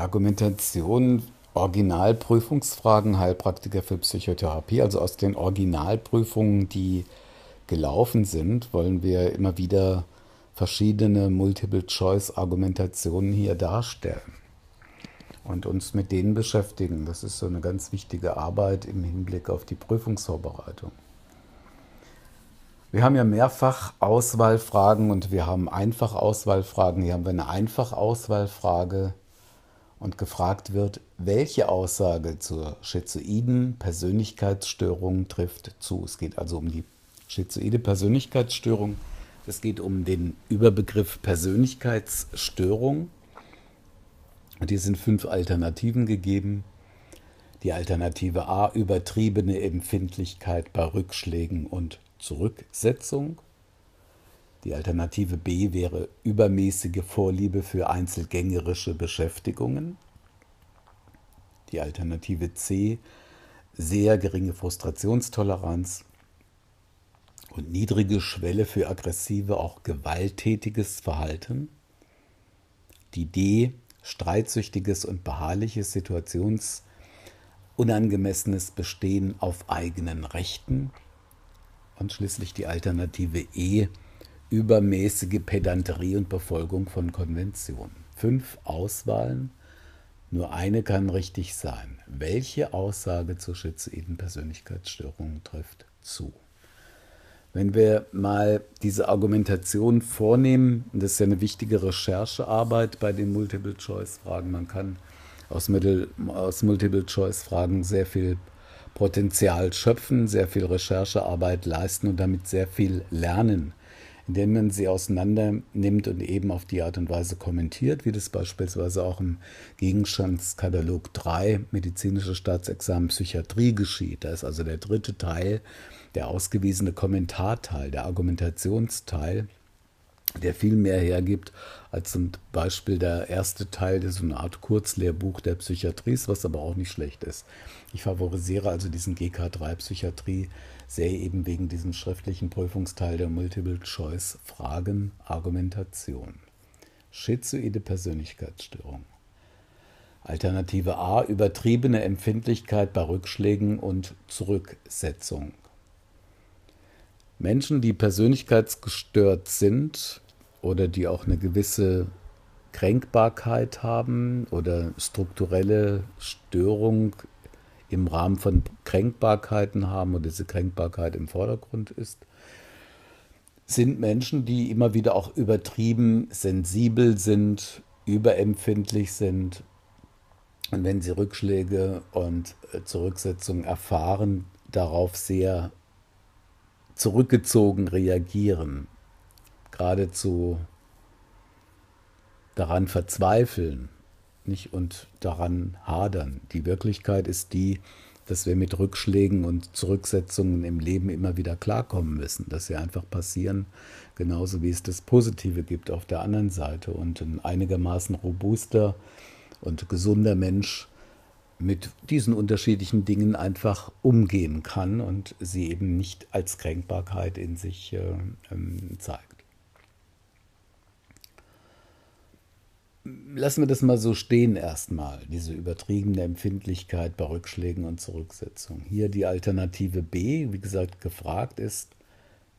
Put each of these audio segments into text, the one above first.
Argumentation Originalprüfungsfragen Heilpraktiker für Psychotherapie, also aus den Originalprüfungen, die gelaufen sind, wollen wir immer wieder verschiedene Multiple-Choice-Argumentationen hier darstellen und uns mit denen beschäftigen. Das ist so eine ganz wichtige Arbeit im Hinblick auf die Prüfungsvorbereitung. Wir haben ja mehrfach Auswahlfragen und wir haben Einfachauswahlfragen. Hier haben wir eine Einfachauswahlfrage, und gefragt wird, welche Aussage zur schizoiden Persönlichkeitsstörung trifft zu. Es geht also um die schizoide Persönlichkeitsstörung. Es geht um den Überbegriff Persönlichkeitsstörung. Und hier sind fünf Alternativen gegeben. Die Alternative A, übertriebene Empfindlichkeit bei Rückschlägen und Zurücksetzung. Die Alternative B wäre übermäßige Vorliebe für einzelgängerische Beschäftigungen. Die Alternative C sehr geringe Frustrationstoleranz und niedrige Schwelle für aggressive, auch gewalttätiges Verhalten. Die D streitsüchtiges und beharrliches situationsunangemessenes Bestehen auf eigenen Rechten und schließlich die Alternative E, übermäßige Pedanterie und Befolgung von Konventionen. Fünf Auswahlen, nur eine kann richtig sein. Welche Aussage zur schizoiden persönlichkeitsstörungen trifft zu? Wenn wir mal diese Argumentation vornehmen, das ist ja eine wichtige Recherchearbeit bei den Multiple-Choice-Fragen, man kann aus, aus Multiple-Choice-Fragen sehr viel Potenzial schöpfen, sehr viel Recherchearbeit leisten und damit sehr viel lernen indem man sie auseinander nimmt und eben auf die Art und Weise kommentiert, wie das beispielsweise auch im Gegenstandskatalog 3 medizinische Staatsexamen Psychiatrie geschieht. Da ist also der dritte Teil, der ausgewiesene Kommentarteil, der Argumentationsteil, der viel mehr hergibt als zum Beispiel der erste Teil, der so eine Art Kurzlehrbuch der Psychiatrie ist, was aber auch nicht schlecht ist. Ich favorisiere also diesen GK3 Psychiatrie sehr eben wegen diesem schriftlichen Prüfungsteil der Multiple-Choice-Fragen Argumentation. Schizoide Persönlichkeitsstörung. Alternative A übertriebene Empfindlichkeit bei Rückschlägen und Zurücksetzung. Menschen, die persönlichkeitsgestört sind oder die auch eine gewisse Kränkbarkeit haben oder strukturelle Störung im Rahmen von Kränkbarkeiten haben und diese Kränkbarkeit im Vordergrund ist, sind Menschen, die immer wieder auch übertrieben sensibel sind, überempfindlich sind. Und wenn sie Rückschläge und äh, Zurücksetzungen erfahren, darauf sehr zurückgezogen reagieren, geradezu daran verzweifeln nicht und daran hadern. Die Wirklichkeit ist die, dass wir mit Rückschlägen und Zurücksetzungen im Leben immer wieder klarkommen müssen, dass sie einfach passieren, genauso wie es das Positive gibt auf der anderen Seite. Und ein einigermaßen robuster und gesunder Mensch mit diesen unterschiedlichen Dingen einfach umgehen kann und sie eben nicht als Kränkbarkeit in sich äh, ähm, zeigt. lassen wir das mal so stehen erstmal, diese übertriebene Empfindlichkeit bei Rückschlägen und Zurücksetzung. Hier die Alternative B, wie gesagt, gefragt ist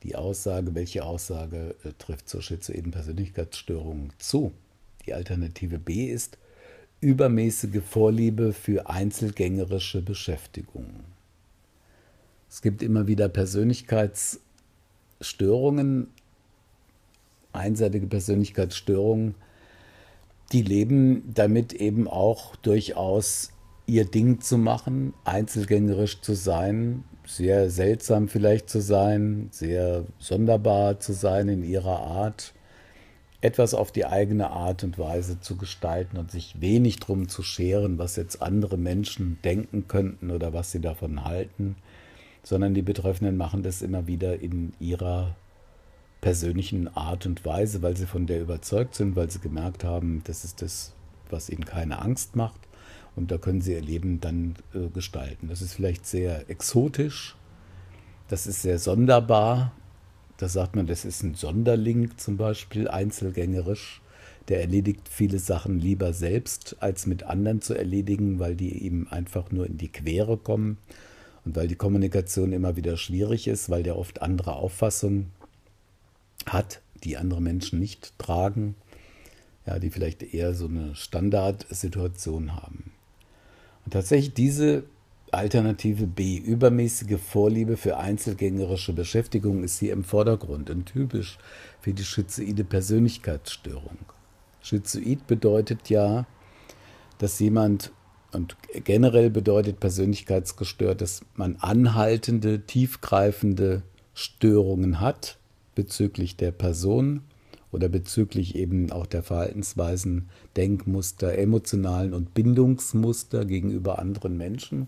die Aussage, welche Aussage äh, trifft zur schizoiden Persönlichkeitsstörung zu. Die Alternative B ist übermäßige Vorliebe für einzelgängerische Beschäftigungen. Es gibt immer wieder Persönlichkeitsstörungen, einseitige Persönlichkeitsstörungen, die leben damit eben auch durchaus ihr Ding zu machen, einzelgängerisch zu sein, sehr seltsam vielleicht zu sein, sehr sonderbar zu sein in ihrer Art, etwas auf die eigene Art und Weise zu gestalten und sich wenig drum zu scheren, was jetzt andere Menschen denken könnten oder was sie davon halten, sondern die Betreffenden machen das immer wieder in ihrer persönlichen Art und Weise, weil sie von der überzeugt sind, weil sie gemerkt haben, das ist das, was ihnen keine Angst macht. Und da können sie ihr Leben dann äh, gestalten. Das ist vielleicht sehr exotisch, das ist sehr sonderbar. Da sagt man, das ist ein Sonderling zum Beispiel, einzelgängerisch. Der erledigt viele Sachen lieber selbst, als mit anderen zu erledigen, weil die ihm einfach nur in die Quere kommen und weil die Kommunikation immer wieder schwierig ist, weil der oft andere Auffassungen hat, die andere Menschen nicht tragen, ja, die vielleicht eher so eine Standardsituation haben. Und tatsächlich diese Alternative B, übermäßige Vorliebe für einzelgängerische Beschäftigung, ist hier im Vordergrund und typisch für die schizoide Persönlichkeitsstörung. Schizoid bedeutet ja, dass jemand und generell bedeutet persönlichkeitsgestört, dass man anhaltende, tiefgreifende Störungen hat bezüglich der Person oder bezüglich eben auch der Verhaltensweisen, Denkmuster, emotionalen und Bindungsmuster gegenüber anderen Menschen.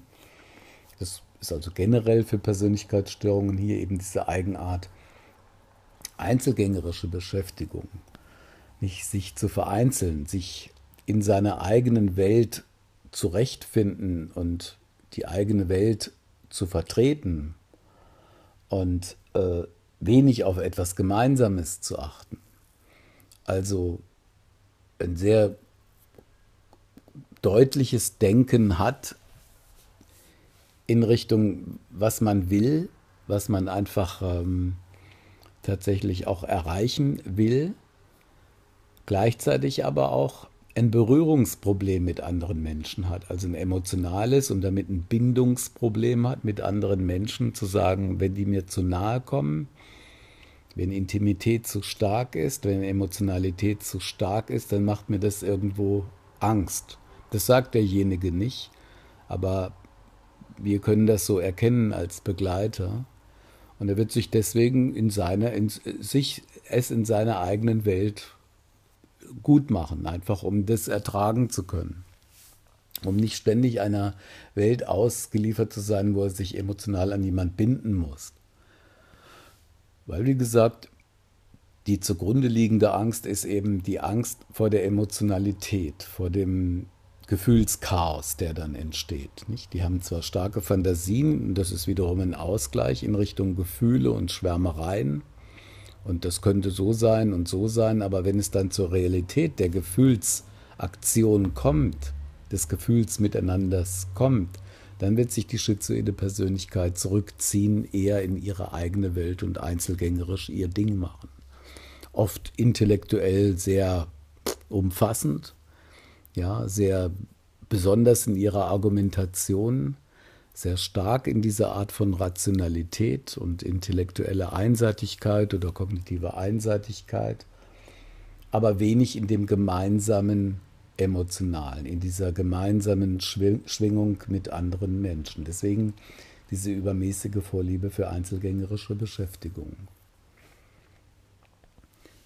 Das ist also generell für Persönlichkeitsstörungen hier eben diese Eigenart einzelgängerische Beschäftigung. Nicht sich zu vereinzeln, sich in seiner eigenen Welt zurechtfinden und die eigene Welt zu vertreten und äh, wenig auf etwas Gemeinsames zu achten. Also ein sehr deutliches Denken hat in Richtung, was man will, was man einfach ähm, tatsächlich auch erreichen will, gleichzeitig aber auch ein Berührungsproblem mit anderen Menschen hat, also ein emotionales und damit ein Bindungsproblem hat mit anderen Menschen, zu sagen, wenn die mir zu nahe kommen, wenn Intimität zu stark ist, wenn Emotionalität zu stark ist, dann macht mir das irgendwo Angst. Das sagt derjenige nicht, aber wir können das so erkennen als Begleiter. Und er wird sich deswegen in seiner, in sich es in seiner eigenen Welt gut machen, einfach um das ertragen zu können. Um nicht ständig einer Welt ausgeliefert zu sein, wo er sich emotional an jemand binden muss. Weil, wie gesagt, die zugrunde liegende Angst ist eben die Angst vor der Emotionalität, vor dem Gefühlschaos, der dann entsteht. Nicht? Die haben zwar starke Fantasien, das ist wiederum ein Ausgleich in Richtung Gefühle und Schwärmereien. Und das könnte so sein und so sein, aber wenn es dann zur Realität der Gefühlsaktion kommt, des Gefühls miteinanders kommt, dann wird sich die schizoide Persönlichkeit zurückziehen, eher in ihre eigene Welt und einzelgängerisch ihr Ding machen. Oft intellektuell sehr umfassend, ja, sehr besonders in ihrer Argumentation, sehr stark in dieser Art von Rationalität und intellektuelle Einseitigkeit oder kognitive Einseitigkeit, aber wenig in dem gemeinsamen emotionalen, in dieser gemeinsamen Schwingung mit anderen Menschen. Deswegen diese übermäßige Vorliebe für einzelgängerische Beschäftigung.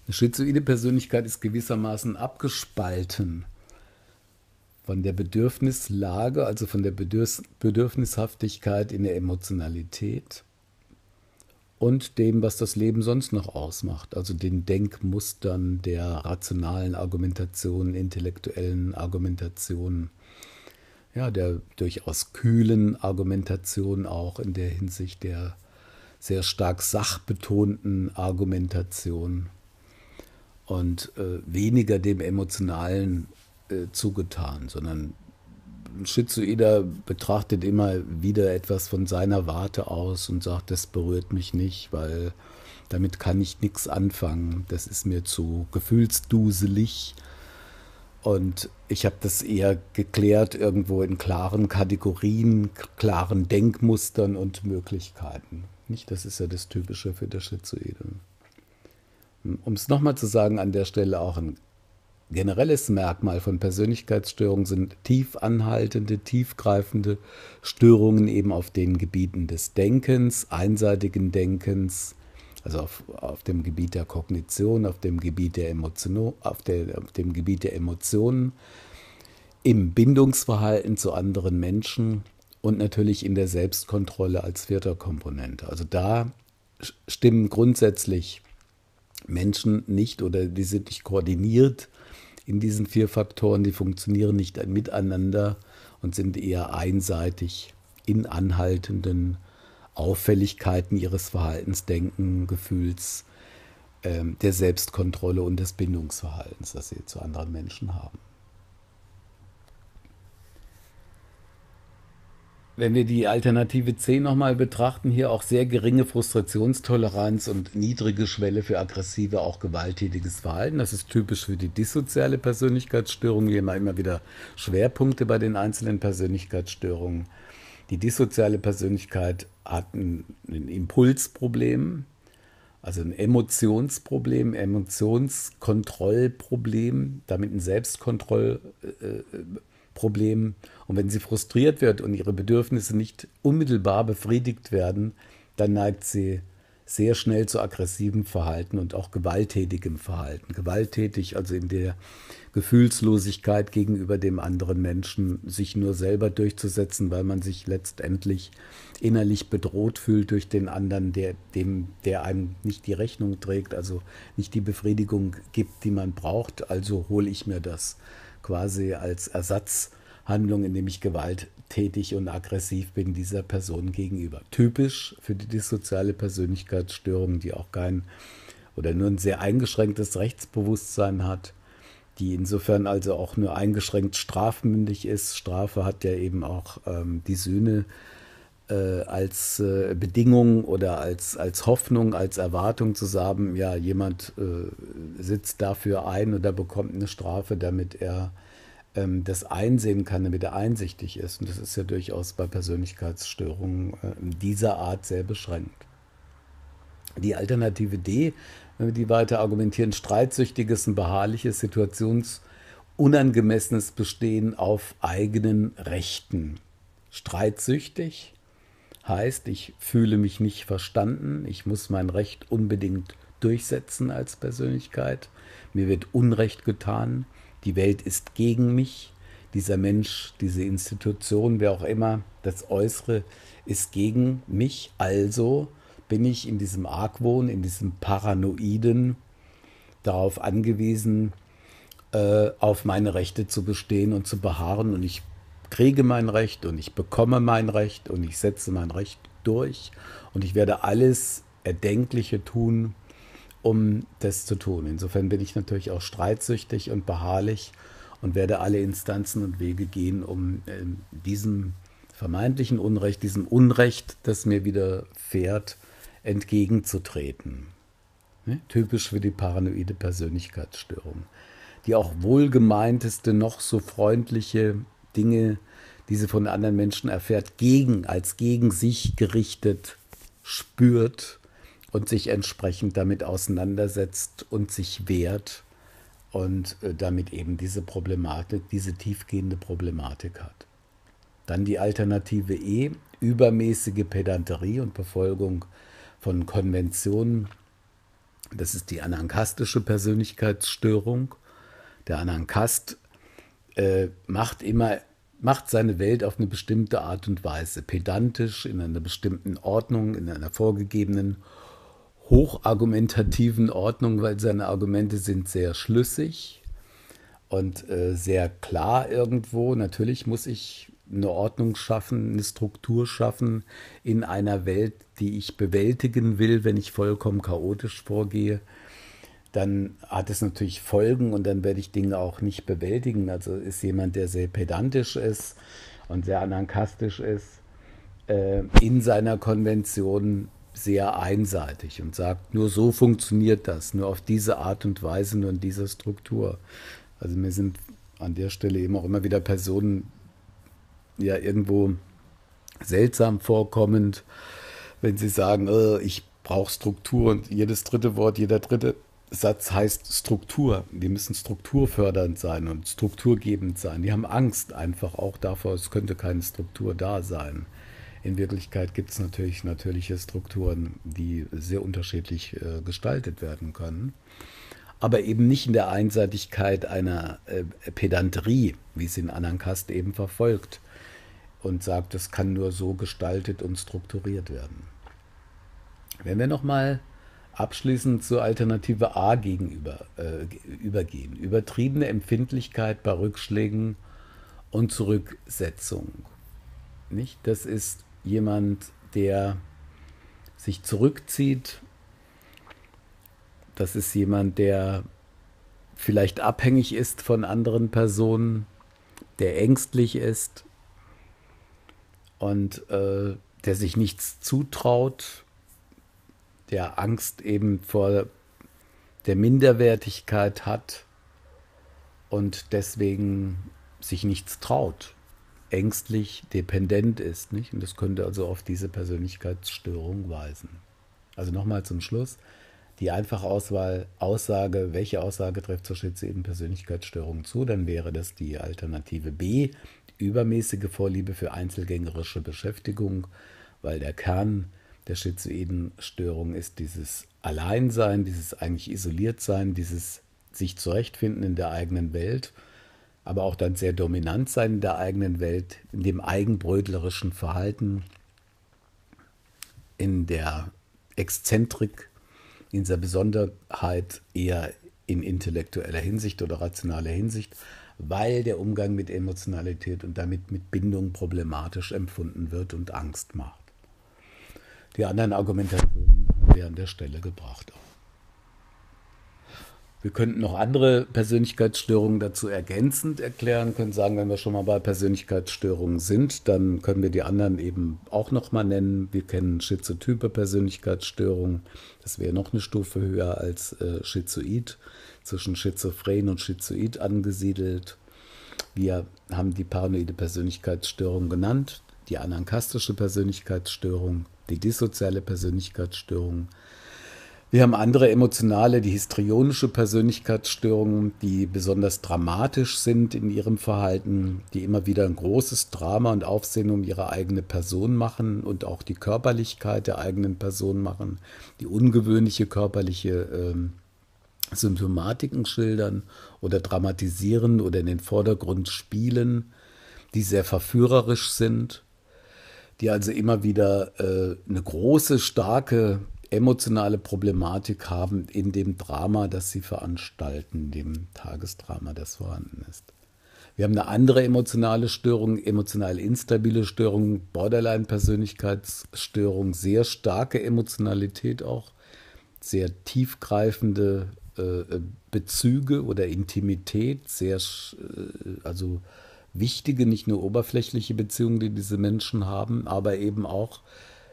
Eine schizoide Persönlichkeit ist gewissermaßen abgespalten von der Bedürfnislage, also von der Bedürfnishaftigkeit in der Emotionalität und dem, was das Leben sonst noch ausmacht, also den Denkmustern der rationalen Argumentation, intellektuellen Argumentation, ja, der durchaus kühlen Argumentation auch in der Hinsicht der sehr stark sachbetonten Argumentation und äh, weniger dem Emotionalen äh, zugetan, sondern ein Schizoider betrachtet immer wieder etwas von seiner Warte aus und sagt, das berührt mich nicht, weil damit kann ich nichts anfangen. Das ist mir zu gefühlsduselig. Und ich habe das eher geklärt irgendwo in klaren Kategorien, klaren Denkmustern und Möglichkeiten. Nicht? Das ist ja das Typische für das Schizoide. Hm, um es nochmal zu sagen, an der Stelle auch ein generelles Merkmal von Persönlichkeitsstörungen sind tief anhaltende, tiefgreifende Störungen eben auf den Gebieten des Denkens, einseitigen Denkens, also auf, auf dem Gebiet der Kognition, auf dem Gebiet der, Emotion, auf, der, auf dem Gebiet der Emotionen, im Bindungsverhalten zu anderen Menschen und natürlich in der Selbstkontrolle als vierter Komponente. Also da stimmen grundsätzlich Menschen nicht oder die sind nicht koordiniert in diesen vier Faktoren, die funktionieren nicht miteinander und sind eher einseitig in anhaltenden Auffälligkeiten ihres Verhaltens, Denken, Gefühls, ähm, der Selbstkontrolle und des Bindungsverhaltens, das sie zu anderen Menschen haben. wenn wir die Alternative C nochmal betrachten, hier auch sehr geringe Frustrationstoleranz und niedrige Schwelle für aggressive, auch gewalttätiges Verhalten. Das ist typisch für die dissoziale Persönlichkeitsstörung. Hier haben wir immer wieder Schwerpunkte bei den einzelnen Persönlichkeitsstörungen. Die dissoziale Persönlichkeit hat ein, ein Impulsproblem, also ein Emotionsproblem, Emotionskontrollproblem, damit ein Selbstkontrollproblem. Äh, äh Problemen. Und wenn sie frustriert wird und ihre Bedürfnisse nicht unmittelbar befriedigt werden, dann neigt sie sehr schnell zu aggressivem Verhalten und auch gewalttätigem Verhalten. Gewalttätig, also in der Gefühlslosigkeit gegenüber dem anderen Menschen, sich nur selber durchzusetzen, weil man sich letztendlich innerlich bedroht fühlt durch den anderen, der, dem, der einem nicht die Rechnung trägt, also nicht die Befriedigung gibt, die man braucht. Also hole ich mir das quasi als Ersatzhandlung, indem ich gewalttätig und aggressiv bin dieser Person gegenüber. Typisch für die dissoziale Persönlichkeitsstörung, die auch kein oder nur ein sehr eingeschränktes Rechtsbewusstsein hat, die insofern also auch nur eingeschränkt strafmündig ist. Strafe hat ja eben auch ähm, die Sühne äh, als äh, Bedingung oder als, als Hoffnung, als Erwartung zu sagen, ja, jemand äh, sitzt dafür ein oder bekommt eine Strafe, damit er ähm, das einsehen kann, damit er einsichtig ist. Und das ist ja durchaus bei Persönlichkeitsstörungen äh, dieser Art sehr beschränkt. Die Alternative D, wenn wir die weiter argumentieren, streitsüchtiges und beharrliches Situations- unangemessenes Bestehen auf eigenen Rechten. Streitsüchtig, heißt, ich fühle mich nicht verstanden, ich muss mein Recht unbedingt durchsetzen als Persönlichkeit, mir wird Unrecht getan, die Welt ist gegen mich, dieser Mensch, diese Institution, wer auch immer, das Äußere ist gegen mich, also bin ich in diesem Argwohn, in diesem Paranoiden darauf angewiesen, äh, auf meine Rechte zu bestehen und zu beharren und ich kriege mein Recht und ich bekomme mein Recht und ich setze mein Recht durch und ich werde alles Erdenkliche tun, um das zu tun. Insofern bin ich natürlich auch streitsüchtig und beharrlich und werde alle Instanzen und Wege gehen, um äh, diesem vermeintlichen Unrecht, diesem Unrecht, das mir widerfährt, entgegenzutreten. Ne? Typisch für die paranoide Persönlichkeitsstörung. Die auch wohlgemeinteste, noch so freundliche Dinge, die sie von anderen Menschen erfährt, gegen, als gegen sich gerichtet spürt und sich entsprechend damit auseinandersetzt und sich wehrt und äh, damit eben diese Problematik, diese tiefgehende Problematik hat. Dann die Alternative E, übermäßige Pedanterie und Befolgung von Konventionen. Das ist die anankastische Persönlichkeitsstörung. Der Anankast äh, macht immer macht seine Welt auf eine bestimmte Art und Weise, pedantisch, in einer bestimmten Ordnung, in einer vorgegebenen, hochargumentativen Ordnung, weil seine Argumente sind sehr schlüssig und äh, sehr klar irgendwo. Natürlich muss ich eine Ordnung schaffen, eine Struktur schaffen in einer Welt, die ich bewältigen will, wenn ich vollkommen chaotisch vorgehe dann hat es natürlich Folgen und dann werde ich Dinge auch nicht bewältigen. Also ist jemand, der sehr pedantisch ist und sehr anarchistisch ist, äh, in seiner Konvention sehr einseitig und sagt, nur so funktioniert das, nur auf diese Art und Weise, nur in dieser Struktur. Also mir sind an der Stelle eben auch immer wieder Personen ja irgendwo seltsam vorkommend, wenn sie sagen, oh, ich brauche Struktur und jedes dritte Wort, jeder dritte Satz heißt Struktur. Die müssen strukturfördernd sein und strukturgebend sein. Die haben Angst einfach auch davor, es könnte keine Struktur da sein. In Wirklichkeit gibt es natürlich natürliche Strukturen, die sehr unterschiedlich äh, gestaltet werden können. Aber eben nicht in der Einseitigkeit einer äh, Pedanterie, wie es in Anankast eben verfolgt und sagt, es kann nur so gestaltet und strukturiert werden. Wenn wir nochmal mal abschließend zur Alternative A gegenüber äh, übergehen. Übertriebene Empfindlichkeit bei Rückschlägen und Zurücksetzung. Nicht? Das ist jemand, der sich zurückzieht. Das ist jemand, der vielleicht abhängig ist von anderen Personen, der ängstlich ist und äh, der sich nichts zutraut der Angst eben vor der Minderwertigkeit hat und deswegen sich nichts traut, ängstlich, dependent ist. Nicht? Und das könnte also auf diese Persönlichkeitsstörung weisen. Also nochmal zum Schluss. Die einfache Auswahl, Aussage, welche Aussage trifft zur eben Persönlichkeitsstörungen zu, dann wäre das die Alternative B, übermäßige Vorliebe für einzelgängerische Beschäftigung, weil der Kern der Schizoidenstörung ist dieses Alleinsein, dieses eigentlich Isoliertsein, dieses sich zurechtfinden in der eigenen Welt, aber auch dann sehr dominant sein in der eigenen Welt, in dem eigenbrödlerischen Verhalten, in der Exzentrik, in dieser Besonderheit eher in intellektueller Hinsicht oder rationaler Hinsicht, weil der Umgang mit Emotionalität und damit mit Bindung problematisch empfunden wird und Angst macht. Die anderen Argumentationen wären der Stelle gebracht. Wir könnten noch andere Persönlichkeitsstörungen dazu ergänzend erklären, können sagen, wenn wir schon mal bei Persönlichkeitsstörungen sind, dann können wir die anderen eben auch nochmal nennen. Wir kennen schizotype Persönlichkeitsstörungen. Das wäre noch eine Stufe höher als äh, Schizoid, zwischen Schizophren und Schizoid angesiedelt. Wir haben die paranoide Persönlichkeitsstörung genannt die anankastische Persönlichkeitsstörung, die dissoziale Persönlichkeitsstörung. Wir haben andere emotionale, die histrionische Persönlichkeitsstörung, die besonders dramatisch sind in ihrem Verhalten, die immer wieder ein großes Drama und Aufsehen um ihre eigene Person machen und auch die Körperlichkeit der eigenen Person machen, die ungewöhnliche körperliche äh, Symptomatiken schildern oder dramatisieren oder in den Vordergrund spielen, die sehr verführerisch sind die also immer wieder äh, eine große, starke emotionale Problematik haben in dem Drama, das sie veranstalten, dem Tagesdrama, das vorhanden ist. Wir haben eine andere emotionale Störung, emotional instabile Störung, Borderline-Persönlichkeitsstörung, sehr starke Emotionalität auch, sehr tiefgreifende äh, äh Bezüge oder Intimität, sehr, äh, also äh, wichtige, nicht nur oberflächliche Beziehung, die diese Menschen haben, aber eben auch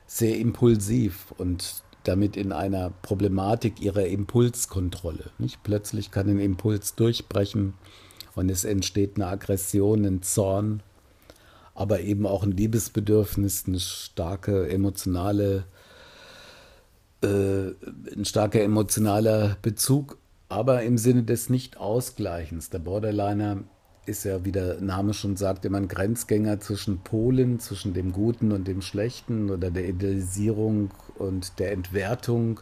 sehr impulsiv und damit in einer Problematik ihrer Impulskontrolle. Nicht? Plötzlich kann ein Impuls durchbrechen und es entsteht eine Aggression, ein Zorn, aber eben auch ein Liebesbedürfnis, eine starke emotionale, äh, ein starker emotionaler Bezug, aber im Sinne des Nicht-Ausgleichens. Der Borderliner ist ja, wie der Name schon sagt, immer ein Grenzgänger zwischen Polen, zwischen dem Guten und dem Schlechten oder der Idealisierung und der Entwertung.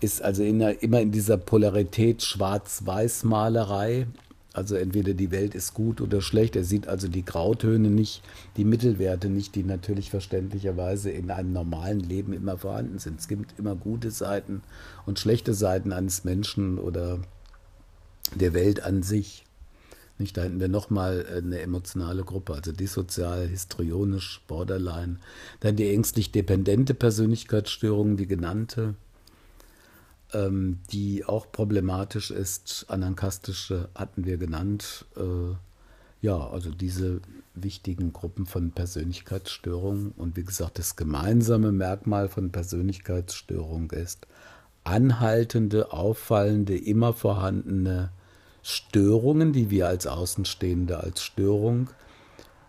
Ist also in der, immer in dieser Polarität Schwarz-Weiß-Malerei. Also entweder die Welt ist gut oder schlecht. Er sieht also die Grautöne nicht, die Mittelwerte nicht, die natürlich verständlicherweise in einem normalen Leben immer vorhanden sind. Es gibt immer gute Seiten und schlechte Seiten eines Menschen oder der Welt an sich. Nicht, da hätten wir nochmal äh, eine emotionale Gruppe, also dissozial, histrionisch, borderline. Dann die ängstlich dependente Persönlichkeitsstörung, die genannte, ähm, die auch problematisch ist. Anankastische hatten wir genannt. Äh, ja, also diese wichtigen Gruppen von Persönlichkeitsstörungen. Und wie gesagt, das gemeinsame Merkmal von Persönlichkeitsstörung ist anhaltende, auffallende, immer vorhandene Störungen, die wir als Außenstehende als Störung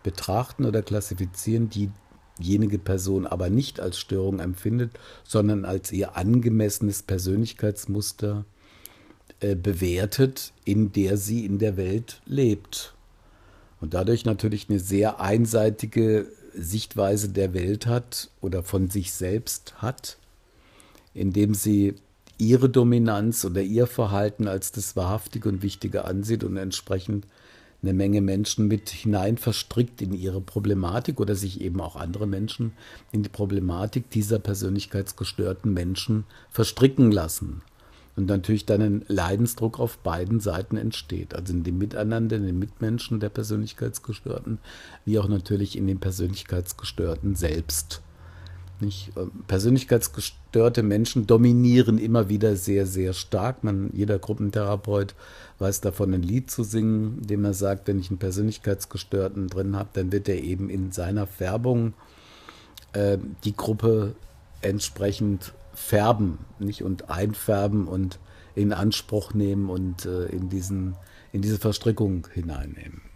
betrachten oder klassifizieren, die jenige Person aber nicht als Störung empfindet, sondern als ihr angemessenes Persönlichkeitsmuster äh, bewertet, in der sie in der Welt lebt. Und dadurch natürlich eine sehr einseitige Sichtweise der Welt hat oder von sich selbst hat, indem sie ihre Dominanz oder ihr Verhalten als das Wahrhaftige und Wichtige ansieht und entsprechend eine Menge Menschen mit hinein verstrickt in ihre Problematik oder sich eben auch andere Menschen in die Problematik dieser persönlichkeitsgestörten Menschen verstricken lassen. Und natürlich dann ein Leidensdruck auf beiden Seiten entsteht. Also in dem Miteinander, in den Mitmenschen der Persönlichkeitsgestörten, wie auch natürlich in den Persönlichkeitsgestörten selbst. Nicht? Ähm, persönlichkeitsgestörten gestörte Menschen dominieren immer wieder sehr, sehr stark. Man, jeder Gruppentherapeut weiß davon, ein Lied zu singen, dem er sagt, wenn ich einen Persönlichkeitsgestörten drin habe, dann wird er eben in seiner Färbung äh, die Gruppe entsprechend färben nicht? und einfärben und in Anspruch nehmen und äh, in, diesen, in diese Verstrickung hineinnehmen.